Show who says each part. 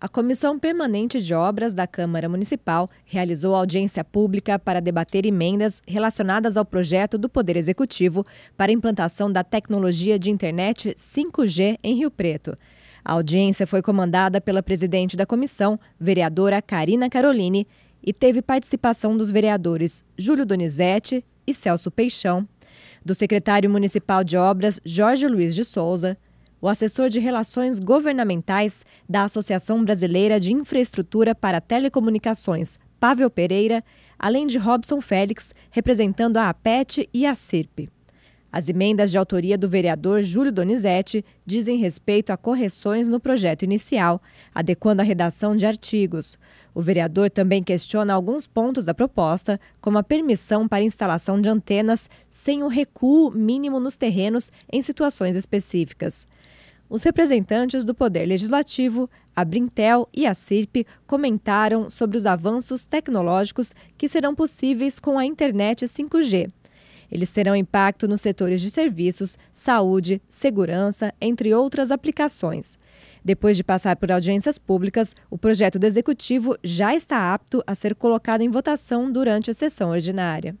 Speaker 1: A Comissão Permanente de Obras da Câmara Municipal realizou audiência pública para debater emendas relacionadas ao projeto do Poder Executivo para implantação da tecnologia de internet 5G em Rio Preto. A audiência foi comandada pela presidente da comissão, vereadora Karina Caroline, e teve participação dos vereadores Júlio Donizete e Celso Peixão, do secretário municipal de Obras Jorge Luiz de Souza, o assessor de Relações Governamentais da Associação Brasileira de Infraestrutura para Telecomunicações, Pavel Pereira, além de Robson Félix, representando a APET e a CIRP. As emendas de autoria do vereador Júlio Donizete dizem respeito a correções no projeto inicial, adequando a redação de artigos. O vereador também questiona alguns pontos da proposta, como a permissão para instalação de antenas sem o recuo mínimo nos terrenos em situações específicas. Os representantes do Poder Legislativo, a Brintel e a CIRP, comentaram sobre os avanços tecnológicos que serão possíveis com a internet 5G. Eles terão impacto nos setores de serviços, saúde, segurança, entre outras aplicações. Depois de passar por audiências públicas, o projeto do executivo já está apto a ser colocado em votação durante a sessão ordinária.